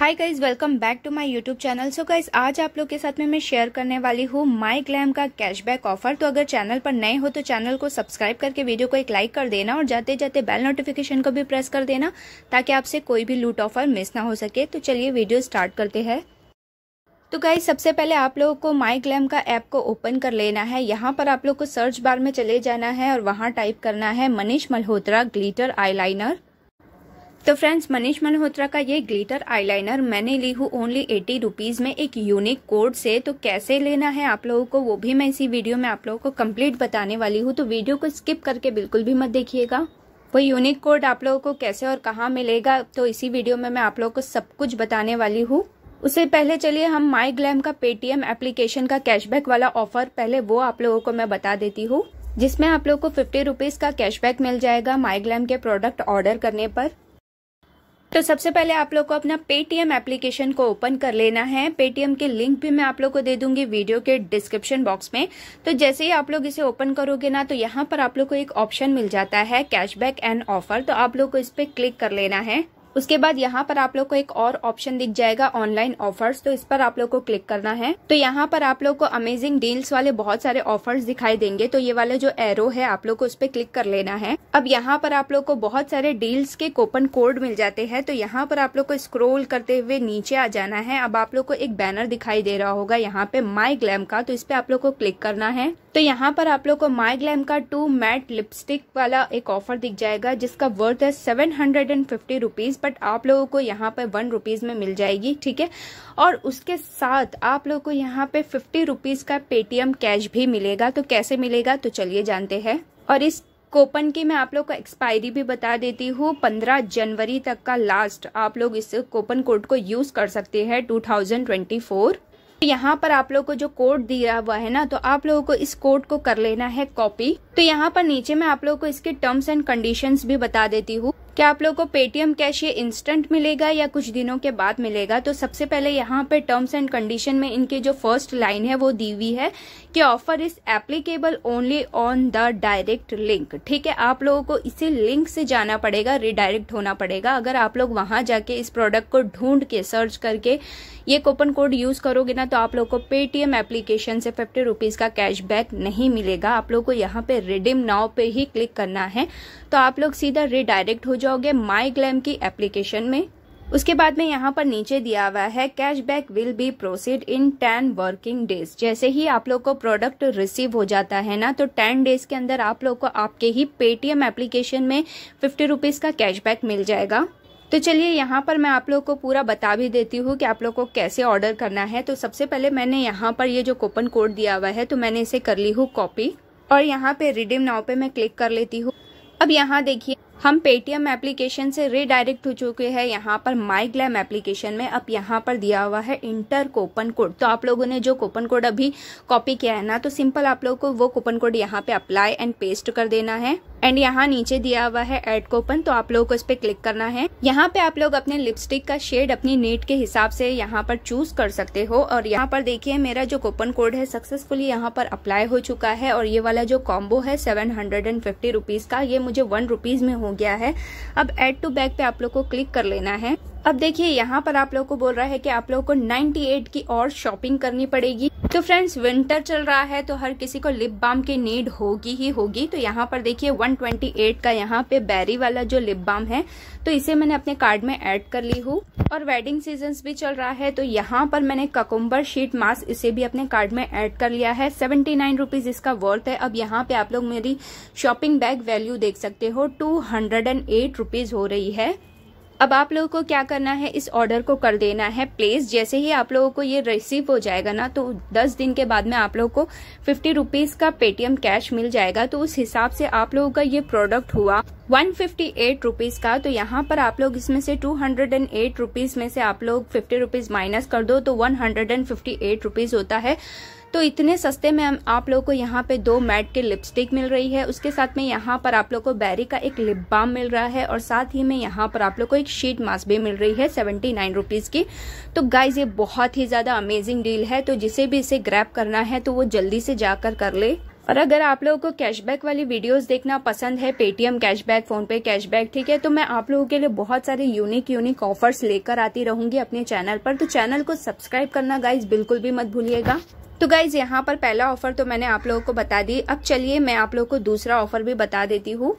hi guys welcome back to my YouTube channel so guys आज आप लोग के साथ में मैं शेयर करने वाली हूँ माई ग्लैम का कैशबैक ऑफर तो अगर चैनल पर नए हो तो चैनल को सब्सक्राइब करके वीडियो को एक लाइक कर देना और जाते जाते बेल नोटिफिकेशन को भी प्रेस कर देना ताकि आपसे कोई भी लूट ऑफर मिस ना हो सके तो चलिए वीडियो स्टार्ट करते हैं तो गाइज सबसे पहले आप लोगों को माई ग्लैम का ऐप को ओपन कर लेना है यहाँ पर आप लोग को सर्च बार में चले जाना है और वहाँ टाइप करना है मनीष मल्होत्रा ग्लीटर आईलाइनर तो फ्रेंड्स मनीष मल्होत्रा का ये ग्लिटर आईलाइनर मैंने ली हूँ ओनली एटी रुपीज़ में एक यूनिक कोड से तो कैसे लेना है आप लोगों को वो भी मैं इसी वीडियो में आप लोगों को कंप्लीट बताने वाली हूँ तो वीडियो को स्किप करके बिल्कुल भी मत देखिएगा वो यूनिक कोड आप लोगों को कैसे और कहाँ मिलेगा तो इसी वीडियो में मैं आप लोगों को सब कुछ बताने वाली हूँ उससे पहले चलिए हम माई ग्लैम का पेटीएम एप्लीकेशन का कैशबैक वाला ऑफर पहले वो आप लोगों को मैं बता देती हूँ जिसमें आप लोग को फिफ्टी रुपीज़ का कैशबैक मिल जाएगा माई ग्लैम के प्रोडक्ट ऑर्डर करने पर तो सबसे पहले आप लोग को अपना पेटीएम एप्लीकेशन को ओपन कर लेना है पेटीएम के लिंक भी मैं आप लोग को दे दूंगी वीडियो के डिस्क्रिप्शन बॉक्स में तो जैसे ही आप लोग इसे ओपन करोगे ना तो यहाँ पर आप लोग को एक ऑप्शन मिल जाता है कैशबैक एंड ऑफर तो आप लोग को इस पर क्लिक कर लेना है उसके बाद यहाँ पर आप लोग को एक और ऑप्शन दिख जाएगा ऑनलाइन ऑफर्स तो इस पर आप लोग को क्लिक करना है तो यहाँ पर आप लोग को अमेजिंग डील्स वाले बहुत सारे ऑफर्स दिखाई देंगे तो ये वाले जो एरो है आप लोग को उस पर क्लिक कर लेना है अब यहाँ पर आप लोग को बहुत सारे डील्स के कोपन कोड मिल जाते हैं तो यहाँ पर आप लोग को स्क्रोल करते हुए नीचे आ जाना है अब आप लोग को एक बैनर दिखाई दे रहा होगा यहाँ पे माई ग्लैम का तो इस पे आप लोग को क्लिक करना है तो यहाँ पर आप लोग को माई ग्लैम का टू मैट लिपस्टिक वाला एक ऑफर दिख जाएगा जिसका वर्थ है seven hundred and fifty rupees but आप लोगों को यहाँ पर वन रुपीज़ में मिल जाएगी ठीक है और उसके साथ आप लोगों को यहाँ पे फिफ्टी रुपीज़ का पेटीएम कैश भी मिलेगा तो कैसे मिलेगा तो चलिए जानते हैं और इस कोपन की मैं आप लोग को एक्सपायरी भी बता देती हूँ पंद्रह जनवरी तक का लास्ट आप लोग इस कोपन कोड को यूज़ कर सकते हैं टू यहाँ पर आप लोग को जो कोड दिया हुआ है ना तो आप लोगों को इस कोड को कर लेना है कॉपी तो यहाँ पर नीचे मैं आप लोगों को इसके टर्म्स एंड कंडीशंस भी बता देती हूँ क्या आप लोगों को पेटीएम कैश ये इंस्टेंट मिलेगा या कुछ दिनों के बाद मिलेगा तो सबसे पहले यहाँ पे टर्म्स एंड कंडीशन में इनके जो फर्स्ट लाइन है वो दी हुई है कि offer is applicable only on the direct link ठीक है आप लोगों को इसी लिंक से जाना पड़ेगा रिडायरेक्ट होना पड़ेगा अगर आप लोग वहां जाके इस प्रोडक्ट को ढूंढ के सर्च करके ये कूपन कोड यूज करोगे ना तो आप लोग को पेटीएम एप्लीकेशन से फिफ्टी रुपीज का कैशबैक नहीं मिलेगा आप लोग को यहाँ पे रिडीम नाव पे ही क्लिक करना है तो आप लोग सीधा रिडायरेक्ट हो जाओ जाओगे माई ग्लैम की एप्लीकेशन में उसके बाद में यहाँ पर नीचे दिया हुआ है cashback will be proceed in ten working days जैसे ही आप लोग को प्रोडक्ट रिसीव हो जाता है ना तो टेन डेज के अंदर आप लोग को आपके ही पेटीएम एप्लीकेशन में फिफ्टी रुपीज़ का कैशबैक मिल जाएगा तो चलिए यहाँ पर मैं आप लोग को पूरा बता भी देती हूँ कि आप लोग को कैसे ऑर्डर करना है तो सबसे पहले मैंने यहाँ पर ये जो कूपन कोड दिया हुआ है तो मैंने इसे कर ली हूँ कॉपी और यहाँ पे रिडीम नाव पे मैं क्लिक कर लेती हूँ अब यहाँ देखिए हम पेटीएम एप्लीकेशन से रिडायरेक्ट हो चुके हैं यहाँ पर माई ग्लैम एप्लीकेशन में अब यहाँ पर दिया हुआ है इंटर कोपन कोड तो आप लोगों ने जो कोपन कोड अभी कॉपी किया है ना तो सिंपल आप लोगों को वो कोपन कोड यहाँ पे अप्लाई एंड पेस्ट कर देना है एंड यहाँ नीचे दिया हुआ है एड कोपन तो आप लोगों को इस पे क्लिक करना है यहाँ पे आप लोग अपने लिपस्टिक का शेड अपनी नेट के हिसाब से यहाँ पर चूज कर सकते हो और यहाँ पर देखिए मेरा जो कोपन कोड है सक्सेसफुली यहाँ पर अप्लाई हो चुका है और ये वाला जो कॉम्बो है seven hundred and fifty rupees का ये मुझे वन रुपीज में हो गया है अब एड टू बैग पे आप लोग को क्लिक कर लेना है अब देखिए यहाँ पर आप लोग को बोल रहा है कि आप लोग को 98 की और शॉपिंग करनी पड़ेगी तो फ्रेंड्स विंटर चल रहा है तो हर किसी को लिप बाम की नीड होगी ही होगी तो यहाँ पर देखिए 128 का यहाँ पे बैरी वाला जो लिप बाम है तो इसे मैंने अपने कार्ड में ऐड कर ली हूँ और वेडिंग सीजन भी चल रहा है तो यहाँ पर मैंने ककुम्बर शीट मास्क इसे भी अपने कार्ड में एड कर लिया है सेवेंटी नाइन इसका वर्थ है अब यहाँ पे आप लोग मेरी शॉपिंग बैग वैल्यू देख सकते हो टू हंड्रेड एंड एट हो रही है अब आप लोगों को क्या करना है इस ऑर्डर को कर देना है प्लेस जैसे ही आप लोगों को ये रिसीव हो जाएगा ना तो दस दिन के बाद में आप लोगों को फिफ्टी रुपीज का पेटीएम कैश मिल जाएगा तो उस हिसाब से आप लोगों का ये प्रोडक्ट हुआ वन फिफ्टी एट रुपीज का तो यहाँ पर आप लोग इसमें से two hundred and eight rupees में से आप लोग फिफ्टी रुपीज माइनस कर दो तो one hundred and fifty eight rupees होता है तो इतने सस्ते में आप लोग को यहाँ पे दो मैट के लिपस्टिक मिल रही है उसके साथ में यहाँ पर आप लोग को बैरी का एक लिप बाम मिल रहा है और साथ ही में यहाँ पर आप लोग को एक शीट मास्क भी मिल रही है सेवेंटी नाइन रुपीज़ की तो गाइज ये बहुत ही ज़्यादा अमेजिंग डील है तो जिसे भी इसे ग्रैप करना है तो वो जल्दी से जाकर कर ले और अगर आप लोगों को कैशबैक वाली वीडियोस देखना पसंद है पेटीएम कैशबैक पे कैशबैक ठीक है तो मैं आप लोगों के लिए बहुत सारे यूनिक यूनिक ऑफर्स लेकर आती रहूंगी अपने चैनल पर तो चैनल को सब्सक्राइब करना गाइज बिल्कुल भी मत भूलिएगा तो गाइज यहाँ पर पहला ऑफर तो मैंने आप लोगों को बता दी अब चलिए मैं आप लोगों को दूसरा ऑफर भी बता देती हूँ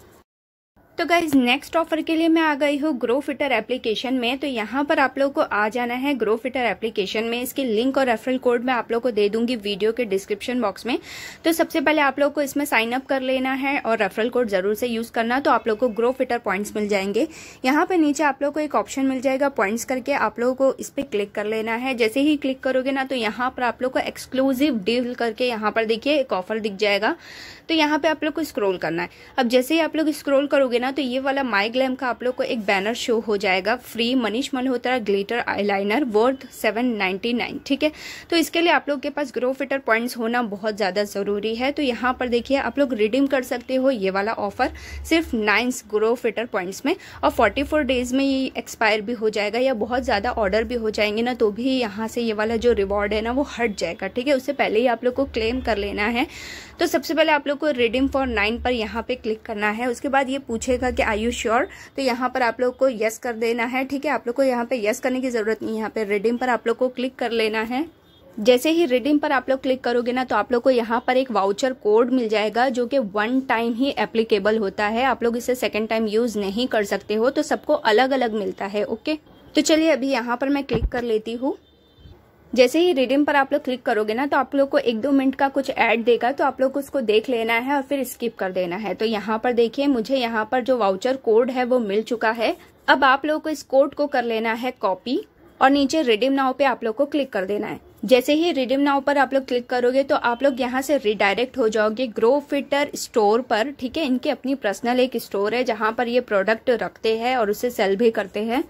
तो गाइज नेक्स्ट ऑफर के लिए मैं आ गई हूँ ग्रो फिटर एप्लीकेशन में तो यहाँ पर आप लोग को आ जाना है ग्रो फिटर एप्लीकेशन में इसके लिंक और रेफरल कोड मैं आप लोग को दे दूंगी वीडियो के डिस्क्रिप्शन बॉक्स में तो सबसे पहले आप लोग को इसमें साइन अप कर लेना है और रेफरल कोड जरूर से यूज करना तो आप लोग को ग्रो फिटर पॉइंट्स मिल जाएंगे यहाँ पर नीचे आप लोग को एक ऑप्शन मिल जाएगा पॉइंट्स करके आप लोगों को इस पर क्लिक कर लेना है जैसे ही क्लिक करोगे ना तो यहाँ पर आप लोग को एक्सक्लूसिव डील करके यहाँ पर देखिए एक ऑफर दिख जाएगा तो यहाँ पे आप लोग को स्क्रोल करना है अब जैसे ही आप लोग स्क्रोल करोगे ना ना तो ये वाला माई ग्लैम का आप लोग को एक बैनर शो हो जाएगा free Manish Malhotra glitter eyeliner worth seven ninety nine ठीक है तो इसके लिए आप लोग के पास ग्रो फिटर पॉइंट्स होना बहुत ज़्यादा ज़रूरी है तो यहाँ पर देखिए आप लोग रिडीम कर सकते हो ये वाला ऑफर सिर्फ नाइन ग्रो फिटर पॉइंट्स में और फोर्टी फोर डेज में ये एक्सपायर भी हो जाएगा या बहुत ज़्यादा ऑर्डर भी हो जाएंगे ना तो भी यहाँ से ये वाला जो रिवॉर्ड है ना वो हट जाएगा ठीक है उससे पहले ही आप लोग को क्लेम कर लेना है तो सबसे पहले आप लोग को रिडीम फॉर नाइन पर यहाँ पे क्लिक करना है उसके बाद ये पूछेगा लिखा कि आई यू श्योर तो यहाँ पर आप लोग को यस कर देना है ठीक है आप लोग को यहाँ पे यस करने की ज़रूरत नहीं है यहाँ पे रिडीम पर आप लोग को क्लिक कर लेना है जैसे ही रिडीम पर आप लोग क्लिक करोगे ना तो आप लोग को यहाँ पर एक वाउचर कोड मिल जाएगा जो कि वन टाइम ही एप्लीकेबल होता है आप लोग इसे सेकेंड टाइम यूज़ नहीं कर सकते हो तो सबको अलग अलग मिलता है ओके तो चलिए अभी यहाँ पर मैं क्लिक कर लेती हूँ जैसे ही रिडीम पर आप लोग क्लिक करोगे ना तो आप लोग को एक दो मिनट का कुछ ऐड देगा तो आप लोग उसको देख लेना है और फिर स्किप कर देना है तो यहाँ पर देखिए मुझे यहाँ पर जो वाउचर कोड है वो मिल चुका है अब आप लोग को इस कोड को कर लेना है कॉपी और नीचे रिडीम नाव पे आप लोग को क्लिक कर देना है जैसे ही रिडीम नाव पर आप लोग क्लिक करोगे तो आप लोग यहाँ से रिडायरेक्ट हो जाओगे ग्रो फिटर स्टोर पर ठीक है इनके अपनी पर्सनल एक स्टोर है जहाँ पर ये प्रोडक्ट रखते हैं और उसे सेल भी करते हैं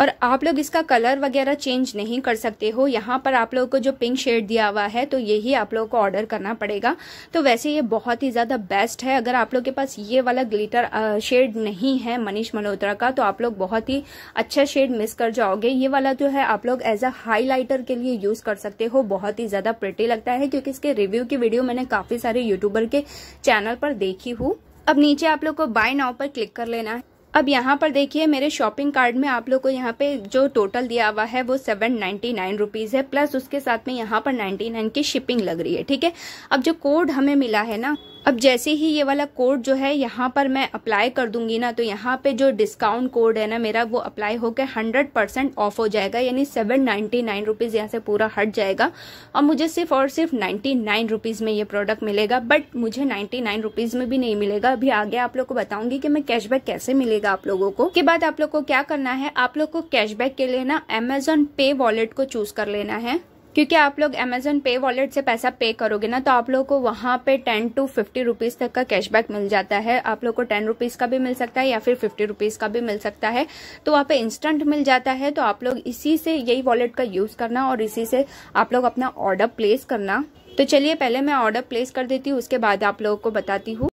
और आप लोग इसका कलर वगैरह चेंज नहीं कर सकते हो यहाँ पर आप लोगों को जो पिंक शेड दिया हुआ है तो यही आप लोगों को ऑर्डर करना पड़ेगा तो वैसे ये बहुत ही ज़्यादा बेस्ट है अगर आप लोग के पास ये वाला ग्लिटर शेड नहीं है मनीष मल्होत्रा का तो आप लोग बहुत ही अच्छा शेड मिस कर जाओगे ये वाला जो है आप लोग एज अ हाईलाइटर के लिए यूज़ कर सकते हो बहुत ही ज़्यादा प्रिटी लगता है क्योंकि इसके रिव्यू की वीडियो मैंने काफ़ी सारे यूट्यूबर के चैनल पर देखी हूँ अब नीचे आप लोग को बाय नाव पर क्लिक कर लेना है अब यहाँ पर देखिए मेरे शॉपिंग कार्ड में आप लोग को यहाँ पे जो टोटल दिया हुआ है वो सेवन नाइन्टी नाइन रुपीज़ है प्लस उसके साथ में यहाँ पर नाइन्टी नाइन की शिपिंग लग रही है ठीक है अब जो कोड हमें मिला है ना अब जैसे ही ये वाला कोड जो है यहाँ पर मैं अप्लाई कर दूंगी ना तो यहाँ पे जो डिस्काउंट कोड है ना मेरा वो अप्लाई होकर हंड्रेड परसेंट ऑफ हो जाएगा यानी सेवन नाइन्टी नाइन रुपीज़ यहाँ से पूरा हट जाएगा और मुझे सिर्फ और सिर्फ नाइन्टी नाइन रुपीज़ में ये प्रोडक्ट मिलेगा बट मुझे नाइन्टी नाइन रुपीज़ में भी नहीं मिलेगा अभी आगे आप लोग को बताऊंगी कि मैं कैशबैक कैसे मिलेगा आप लोगों को के बाद आप लोग को क्या करना है आप लोग को कैशबैक के लिए ना अमेजोन पे वॉलेट को चूज कर लेना है क्योंकि आप लोग अमेजोन पे वॉलेट से पैसा पे करोगे ना तो आप लोग को वहां पे टेन टू फिफ्टी रुपीज़ तक का कैशबैक मिल जाता है आप लोग को टेन रुपीज़ का भी मिल सकता है या फिर फिफ्टी रुपीज़ का भी मिल सकता है तो वहां पे इंस्टेंट मिल जाता है तो आप लोग इसी से यही वॉलेट का यूज़ करना और इसी से आप लोग अपना ऑर्डर प्लेस करना तो चलिए पहले मैं ऑर्डर प्लेस कर देती हूँ उसके बाद आप लोगों को बताती हूँ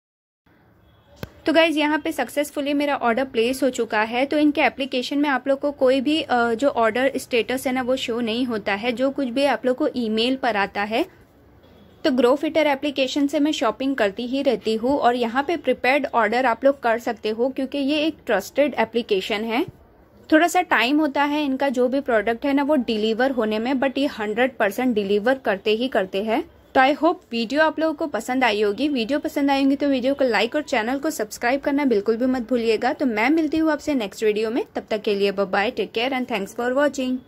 तो गाइज़ यहाँ पे सक्सेसफुली मेरा ऑर्डर प्लेस हो चुका है तो इनके एप्लीकेशन में आप लोग को कोई भी जो ऑर्डर स्टेटस है ना वो शो नहीं होता है जो कुछ भी आप लोग को ईमेल पर आता है तो ग्रो फिटर एप्लीकेशन से मैं शॉपिंग करती ही रहती हूँ और यहाँ पे प्रिपेयर्ड ऑर्डर आप लोग कर सकते हो क्योंकि ये एक ट्रस्टेड एप्लीकेशन है थोड़ा सा टाइम होता है इनका जो भी प्रोडक्ट है ना वो डिलीवर होने में बट ये हंड्रेड परसेंट डिलीवर करते ही करते हैं तो आई होप वीडियो आप लोगों को पसंद आई होगी वीडियो पसंद आई होगी तो वीडियो को लाइक और चैनल को सब्सक्राइब करना बिल्कुल भी मत भूलिएगा तो मैं मिलती हूँ आपसे नेक्स्ट वीडियो में तब तक के लिए bye take care and thanks for watching